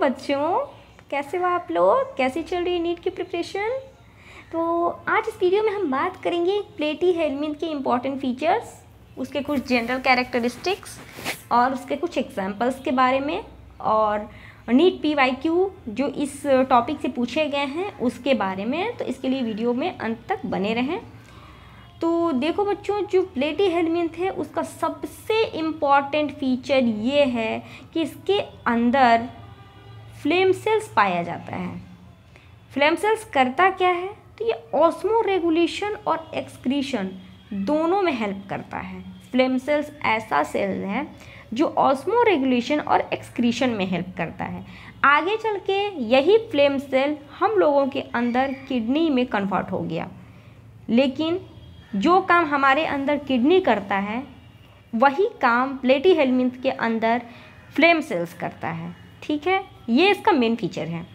बच्चों कैसे हो आप लोग कैसे चल रही है नीट की प्रिपरेशन तो आज इस वीडियो में हम बात करेंगे प्लेटी हेलमेट के इम्पॉर्टेंट फीचर्स उसके कुछ जनरल कैरेक्टरिस्टिक्स और उसके कुछ एग्जांपल्स के बारे में और नीट पी वाई क्यू जो इस टॉपिक से पूछे गए हैं उसके बारे में तो इसके लिए वीडियो में अंत तक बने रहें तो देखो बच्चों जो प्लेटी हेलमेट है उसका सबसे इम्पॉर्टेंट फीचर ये है कि इसके अंदर फ्लेम सेल्स पाया जाता है फ्लेम सेल्स करता क्या है तो ये ऑस्मो रेगुलेशन और एक्सक्रीशन दोनों में हेल्प करता है फ्लेम सेल्स ऐसा सेल है जो ऑस्मो रेगुलेशन और एक्सक्रीशन में हेल्प करता है आगे चल के यही फ्लेम सेल हम लोगों के अंदर किडनी में कन्वर्ट हो गया लेकिन जो काम हमारे अंदर किडनी करता है वही काम प्लेटी हेलमिंथ के अंदर फ्लेम सेल्स करता है ठीक है ये इसका मेन फीचर है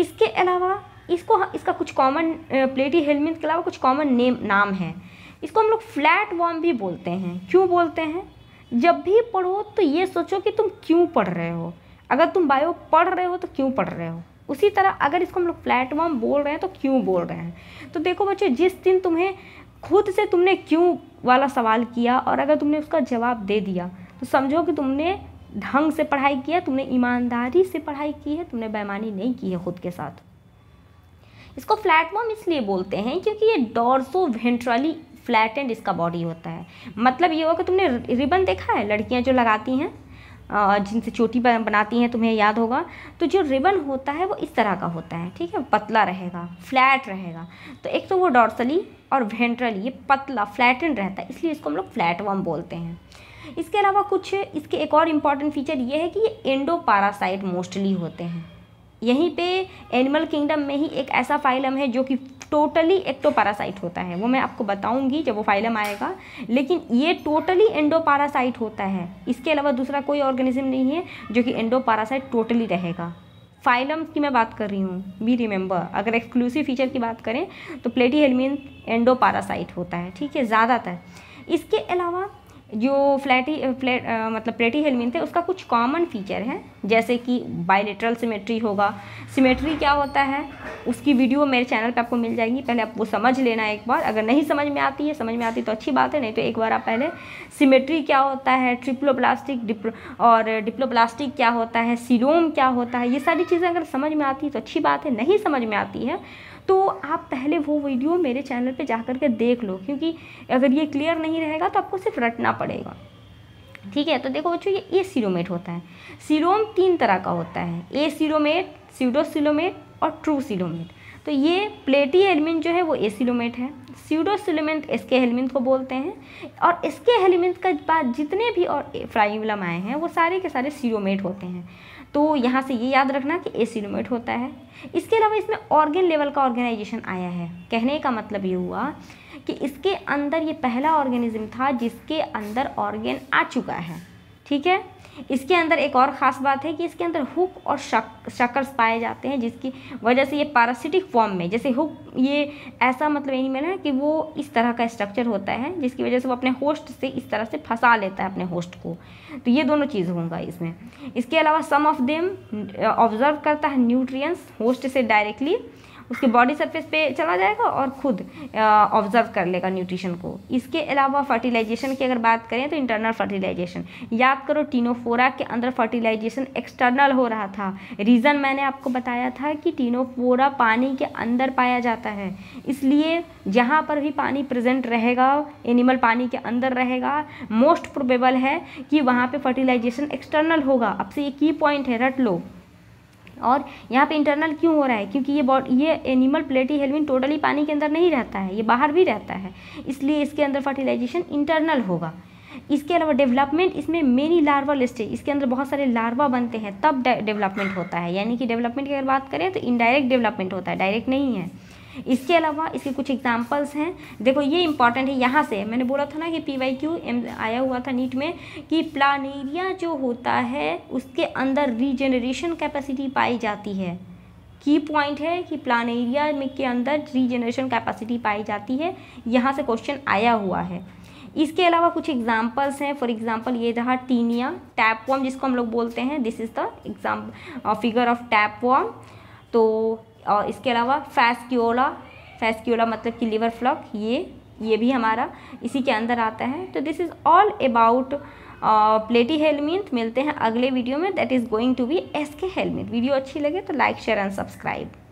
इसके अलावा इसको इसका कुछ कॉमन प्लेटी हेलमेट के अलावा कुछ कॉमन नेम नाम है इसको हम लोग फ्लैट वॉर्म भी बोलते हैं क्यों बोलते हैं जब भी पढ़ो तो ये सोचो कि तुम क्यों पढ़ रहे हो अगर तुम बायो पढ़ रहे हो तो क्यों पढ़ रहे हो उसी तरह अगर इसको हम लोग प्लेटफॉर्म बोल रहे हैं तो क्यों बोल रहे हैं तो देखो बच्चे जिस दिन तुम्हें खुद से तुमने क्यों वाला सवाल किया और अगर तुमने उसका जवाब दे दिया तो समझो कि तुमने ढंग से पढ़ाई की है तुमने ईमानदारी से पढ़ाई की है तुमने बेमानी नहीं की है खुद के साथ इसको फ्लैटमॉम इसलिए बोलते हैं क्योंकि ये डॉर्सो वेंट्रली फ्लैटेंड इसका बॉडी होता है मतलब ये होगा कि तुमने रिबन देखा है लड़कियाँ जो लगाती हैं जिनसे चोटी बनाती हैं तुम्हें याद होगा तो जो रिबन होता है वो इस तरह का होता है ठीक है पतला रहेगा फ्लैट रहेगा तो एक तो वो डॉर्सली और वेंट्रली ये पतला फ्लैटेंड रहता है इसलिए इसको हम लोग फ्लैटवर्म बोलते हैं इसके अलावा कुछ इसके एक और इम्पॉर्टेंट फीचर ये है कि ये एंडो पारासाइट मोस्टली होते हैं यहीं पे एनिमल किंगडम में ही एक ऐसा फाइलम है जो कि टोटली पारासाइट होता है वो मैं आपको बताऊंगी जब वो फाइलम आएगा लेकिन ये टोटली पारासाइट होता है इसके अलावा दूसरा कोई ऑर्गेनिज्म नहीं है जो कि एंडोपारासाइट टोटली रहेगा फाइलम की मैं बात कर रही हूँ बी रिमेंबर अगर एक्सक्लूसिव फीचर की बात करें तो प्लेटी हेलमिन एंडोपारासाइट होता है ठीक है ज़्यादातर इसके अलावा जो फ्लैटी फ्लैट मतलब प्लेटी हेलमिन थे उसका कुछ कॉमन फीचर है जैसे कि बायलेटरल सिमेट्री होगा सिमेट्री क्या होता है उसकी वीडियो मेरे चैनल पे आपको मिल जाएगी पहले आप वो समझ लेना एक बार अगर नहीं समझ में आती है समझ में आती तो अच्छी बात है नहीं तो एक बार आप पहले सिमेट्री क्या होता है ट्रिप्लोप्लास्टिक डिप्लो और डिप्लोप्लास्टिक क्या होता है सीरोम क्या होता है ये सारी चीज़ें अगर समझ में आती है तो अच्छी बात है नहीं समझ में आती है तो आप पहले वो वीडियो मेरे चैनल पे जा कर के देख लो क्योंकि अगर ये क्लियर नहीं रहेगा तो आपको सिर्फ रटना पड़ेगा ठीक है तो देखो बच्चों ये ए सीरोमेट होता है सीरोम तीन तरह का होता है ए सीरोमेट सीडोसिलोमेट और ट्रू सीरोमेट तो ये प्लेटी एलमिन जो है वो ए सीरोमेट है सीडोसिलमेंट इसके हेलमिंत को बोलते हैं और इसके हेलमिंत का बाद जितने भी और फ्राइवलम आए हैं वो सारे के सारे सीरोमेट होते हैं तो यहाँ से ये याद रखना कि ए सीरोमेट होता है इसके अलावा इसमें ऑर्गेन लेवल का ऑर्गेनाइजेशन आया है कहने का मतलब ये हुआ कि इसके अंदर ये पहला ऑर्गेनिज्म था जिसके अंदर ऑर्गेन आ चुका है ठीक है इसके अंदर एक और ख़ास बात है कि इसके अंदर हुक और शक शकर्स पाए जाते हैं जिसकी वजह से ये पैरासिटिक फॉर्म में जैसे हुक ये ऐसा मतलब एनिमल है कि वो इस तरह का स्ट्रक्चर होता है जिसकी वजह से वो अपने होस्ट से इस तरह से फंसा लेता है अपने होस्ट को तो ये दोनों चीज़ होंगे इसमें इसके अलावा सम ऑफ देम ऑब्जर्व करता है न्यूट्रियस होस्ट से डायरेक्टली उसके बॉडी सरफेस पे चला जाएगा और खुद ऑब्जर्व कर लेगा न्यूट्रिशन को इसके अलावा फर्टिलाइजेशन की अगर बात करें तो इंटरनल फर्टिलाइजेशन याद करो टीनोफोरा के अंदर फर्टिलाइजेशन एक्सटर्नल हो रहा था रीज़न मैंने आपको बताया था कि टीनोफोरा पानी के अंदर पाया जाता है इसलिए जहाँ पर भी पानी प्रेजेंट रहेगा एनिमल पानी के अंदर रहेगा मोस्ट प्रोबेबल है कि वहाँ पर फर्टिलाइजेशन एक्सटर्नल होगा आपसे ये की पॉइंट है रट लो और यहाँ पे इंटरनल क्यों हो रहा है क्योंकि ये ये एनिमल प्लेटी हेलविन टोटली पानी के अंदर नहीं रहता है ये बाहर भी रहता है इसलिए इसके अंदर फर्टिलाइजेशन इंटरनल होगा इसके अलावा डेवलपमेंट इसमें मेनी लार्वल स्टेज इसके अंदर बहुत सारे लार्वा बनते हैं तब डेवलपमेंट होता है यानी कि डेवलपमेंट की अगर बात करें तो इनडायरेक्ट डेवलपमेंट होता है डायरेक्ट नहीं है इसके अलावा इसके कुछ एग्जाम्पल्स हैं देखो ये इंपॉर्टेंट है यहाँ से मैंने बोला था ना कि पी वाई क्यू एम आया हुआ था नीट में कि प्लानेरिया जो होता है उसके अंदर रीजनरेशन कैपेसिटी पाई जाती है की पॉइंट है कि प्लान एरिया में के अंदर रीजनरेशन कैपेसिटी पाई जाती है यहाँ से क्वेश्चन आया हुआ है इसके अलावा कुछ एग्जाम्पल्स हैं फॉर एग्जाम्पल ये रहा टीनिया टैप वॉम जिसको हम लोग बोलते हैं this is the exam figure of tapeworm तो और इसके अलावा फैसक्योला फैसक्योला मतलब कि लिवर फ्लॉक ये ये भी हमारा इसी के अंदर आता है तो this is all about platyhelminth मिलते हैं अगले वीडियो में that is going to be aschelminth video अच्छी लगे तो लाइक शेयर एंड सब्सक्राइब